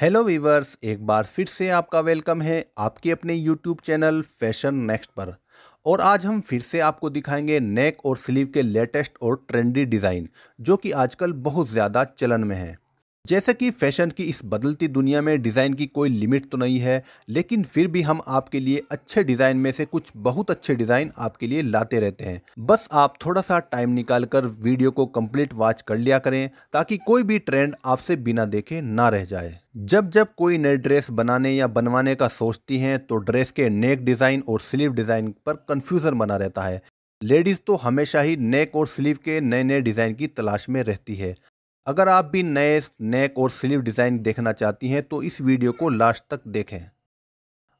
hello viewers एक बार फिर से आपका वेलकम है आपके अपने यूट्यूब चैनल फैशन नेक्स्ट पर और आज हम फिर से आपको दिखाएंगे नेक और स्लीव के लेटेस्ट और ट्रेंडी डिज़ाइन जो कि आजकल बहुत ज़्यादा चलन में है जैसे कि फैशन की इस बदलती दुनिया में डिज़ाइन की कोई लिमिट तो नहीं है लेकिन फिर भी हम आपके लिए अच्छे डिज़ाइन में से कुछ बहुत अच्छे डिज़ाइन आपके लिए लाते रहते हैं बस आप थोड़ा सा टाइम निकाल कर वीडियो को कंप्लीट वॉच कर लिया करें ताकि कोई भी ट्रेंड आपसे बिना देखे ना रह जाए जब जब कोई नए ड्रेस बनाने या बनवाने का सोचती हैं तो ड्रेस के नेक डिज़ाइन और स्लीव डिज़ाइन पर कन्फ्यूज़न बना रहता है लेडीज़ तो हमेशा ही नेक और स्लीव के नए नए डिज़ाइन की तलाश में रहती है अगर आप भी नए नेक और स्लीव डिज़ाइन देखना चाहती हैं तो इस वीडियो को लास्ट तक देखें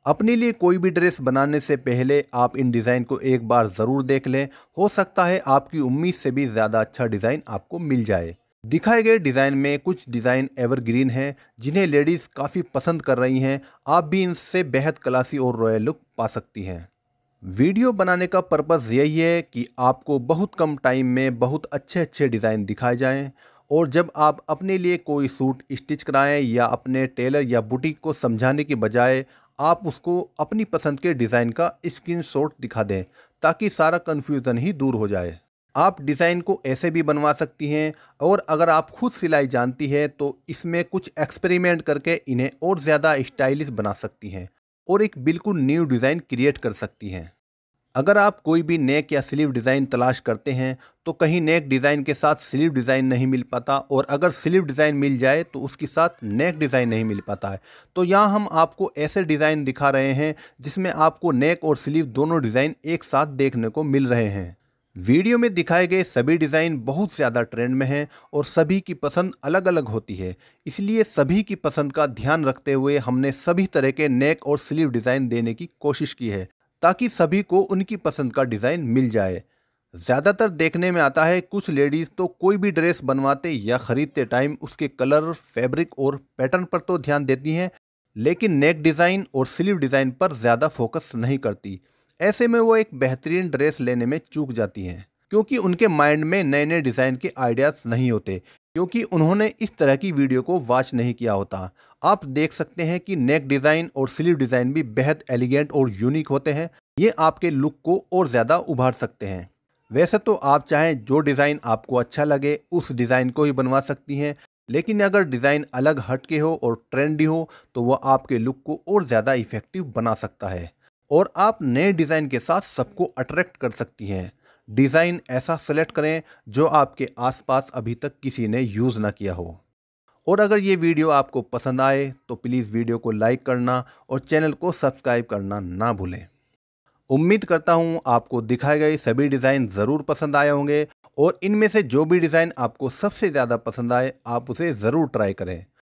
अपने लिए कोई भी ड्रेस बनाने से पहले आप इन डिज़ाइन को एक बार ज़रूर देख लें हो सकता है आपकी उम्मीद से भी ज़्यादा अच्छा डिज़ाइन आपको मिल जाए दिखाए गए डिज़ाइन में कुछ डिज़ाइन एवरग्रीन हैं जिन्हें लेडीज़ काफ़ी पसंद कर रही हैं आप भी इनसे बेहद क्लासी और रॉयल लुक पा सकती हैं वीडियो बनाने का पर्पज़ यही है कि आपको बहुत कम टाइम में बहुत अच्छे अच्छे डिज़ाइन दिखाए जाएँ और जब आप अपने लिए कोई सूट स्टिच कराएं या अपने टेलर या बुटीक को समझाने के बजाय आप उसको अपनी पसंद के डिज़ाइन का स्क्रीनशॉट दिखा दें ताकि सारा कन्फ्यूज़न ही दूर हो जाए आप डिज़ाइन को ऐसे भी बनवा सकती हैं और अगर आप खुद सिलाई जानती हैं तो इसमें कुछ एक्सपेरिमेंट करके इन्हें और ज़्यादा स्टाइलिश बना सकती हैं और एक बिल्कुल न्यू डिज़ाइन क्रिएट कर सकती हैं अगर आप कोई भी नेक या स्लीव डिज़ाइन तलाश करते हैं तो कहीं नेक डिज़ाइन के साथ स्लीव डिज़ाइन नहीं मिल पाता और अगर स्लीव डिज़ाइन मिल जाए तो उसके साथ नेक डिज़ाइन नहीं मिल पाता है तो यहाँ हम आपको ऐसे डिज़ाइन दिखा रहे हैं जिसमें आपको नेक और स्लीव दोनों डिज़ाइन एक साथ देखने को मिल रहे हैं वीडियो में दिखाए गए सभी डिज़ाइन बहुत ज़्यादा ट्रेंड में हैं और सभी की पसंद अलग अलग होती है इसलिए सभी की पसंद का ध्यान रखते हुए हमने सभी तरह के नेक और स्लीव डिज़ाइन देने की कोशिश की है ताकि सभी को उनकी पसंद का डिज़ाइन मिल जाए ज़्यादातर देखने में आता है कुछ लेडीज़ तो कोई भी ड्रेस बनवाते या ख़रीदते टाइम उसके कलर फैब्रिक और पैटर्न पर तो ध्यान देती हैं लेकिन नेक डिज़ाइन और स्लीव डिज़ाइन पर ज़्यादा फोकस नहीं करती ऐसे में वो एक बेहतरीन ड्रेस लेने में चूक जाती हैं क्योंकि उनके माइंड में नए नए डिज़ाइन के आइडियाज़ नहीं होते क्योंकि उन्होंने इस तरह की वीडियो को वॉच नहीं किया होता आप देख सकते हैं कि नेक डिज़ाइन और स्लीव डिज़ाइन भी बेहद एलिगेंट और यूनिक होते हैं ये आपके लुक को और ज़्यादा उभार सकते हैं वैसे तो आप चाहें जो डिज़ाइन आपको अच्छा लगे उस डिज़ाइन को ही बनवा सकती हैं लेकिन अगर डिज़ाइन अलग हटके हो और ट्रेंडी हो तो वह आपके लुक को और ज़्यादा इफ़ेक्टिव बना सकता है और आप नए डिज़ाइन के साथ सबको अट्रैक्ट कर सकती हैं डिज़ाइन ऐसा सेलेक्ट करें जो आपके आसपास अभी तक किसी ने यूज़ ना किया हो और अगर ये वीडियो आपको पसंद आए तो प्लीज़ वीडियो को लाइक करना और चैनल को सब्सक्राइब करना ना भूलें उम्मीद करता हूँ आपको दिखाए गए सभी डिज़ाइन ज़रूर पसंद आए होंगे और इनमें से जो भी डिज़ाइन आपको सबसे ज़्यादा पसंद आए आप उसे ज़रूर ट्राई करें